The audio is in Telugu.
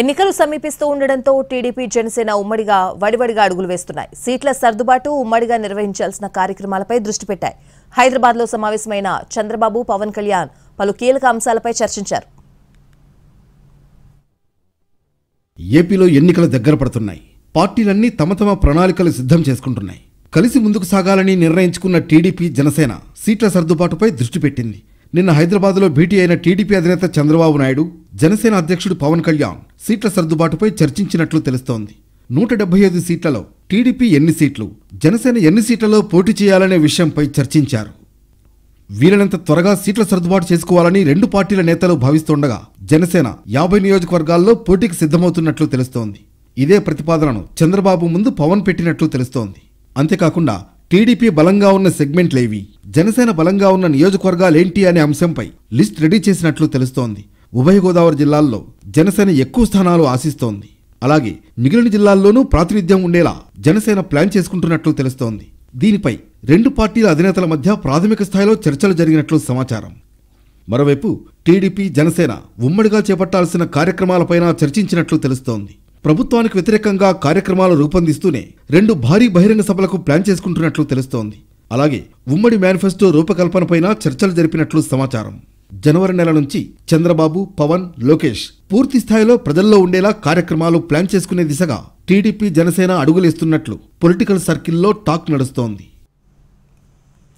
ఎన్నికలు సమీపిస్తూ ఉండడంతో టీడీపీ జనసేన ఉమ్మడిగా వడివడిగా అడుగులు వేస్తున్నాయి సీట్ల సర్దుబాటు ఉమ్మడిగా నిర్వహించాల్సిన కార్యక్రమాలపై దృష్టి పెట్టాయి హైదరాబాద్ లో సమావేశమైన చంద్రబాబు పవన్ కళ్యాణ్ పలు కీలక అంశాలపై చర్చించారు ఏపీలో ఎన్నికలు దగ్గర పడుతున్నాయి పార్టీలన్నీ తమ తమ ప్రణాళికలు సిద్ధం చేసుకుంటున్నాయి కలిసి ముందుకు సాగాలని నిర్ణయించుకున్న టీడీపీ జనసేన సీట్ల సర్దుబాటుపై దృష్టి పెట్టింది నిన్న హైదరాబాద్లో భేటీ అయిన టీడీపీ అధినేత చంద్రబాబు నాయుడు జనసేన అధ్యక్షుడు పవన్ కళ్యాణ్ సీట్ల సర్దుబాటుపై చర్చించినట్లు తెలుస్తోంది నూట డెబ్బై ఐదు సీట్లలో టీడీపీ ఎన్ని సీట్లు జనసేన ఎన్ని సీట్లలో పోటీ చేయాలనే విషయంపై చర్చించారు వీలైనంత త్వరగా సీట్ల సర్దుబాటు చేసుకోవాలని రెండు పార్టీల నేతలు భావిస్తుండగా జనసేన యాభై నియోజకవర్గాల్లో పోటీకి సిద్ధమవుతున్నట్లు తెలుస్తోంది ఇదే ప్రతిపాదనను చంద్రబాబు ముందు పవన్ పెట్టినట్లు తెలుస్తోంది అంతేకాకుండా టీడీపీ బలంగా ఉన్న సెగ్మెంట్లేవి జనసేన బలంగా ఉన్న నియోజకవర్గాలేంటి అనే అంశంపై లిస్ట్ రెడీ చేసినట్లు తెలుస్తోంది ఉభయ గోదావరి జిల్లాల్లో జనసేన ఎక్కువ స్థానాలు ఆశిస్తోంది అలాగే మిగిలిన జిల్లాల్లోనూ ప్రాతినిధ్యం ఉండేలా జనసేన ప్లాన్ చేసుకుంటున్నట్లు తెలుస్తోంది దీనిపై రెండు పార్టీల అధినేతల మధ్య ప్రాథమిక స్థాయిలో చర్చలు జరిగినట్లు సమాచారం మరోవైపు టీడీపీ జనసేన ఉమ్మడిగా చేపట్టాల్సిన కార్యక్రమాలపైన చర్చించినట్లు తెలుస్తోంది ప్రభుత్వానికి వ్యతిరేకంగా కార్యక్రమాలు రూపొందిస్తూనే రెండు భారీ బహిరంగ సభలకు ప్లాన్ చేసుకుంటున్నట్లు తెలుస్తోంది అలాగే ఉమ్మడి మేనిఫెస్టో రూపకల్పనపైన చర్చలు జరిపినట్లు సమాచారం జనవరి నెల నుంచి చంద్రబాబు పవన్ లోకేష్ పూర్తి స్థాయిలో ప్రజల్లో ఉండేలా కార్యక్రమాలు ప్లాన్ చేసుకునే దిశగా టీడీపీ జనసేన అడుగులేస్తున్నట్లు పొలిటికల్ సర్కిల్లో టాక్ నడుస్తోంది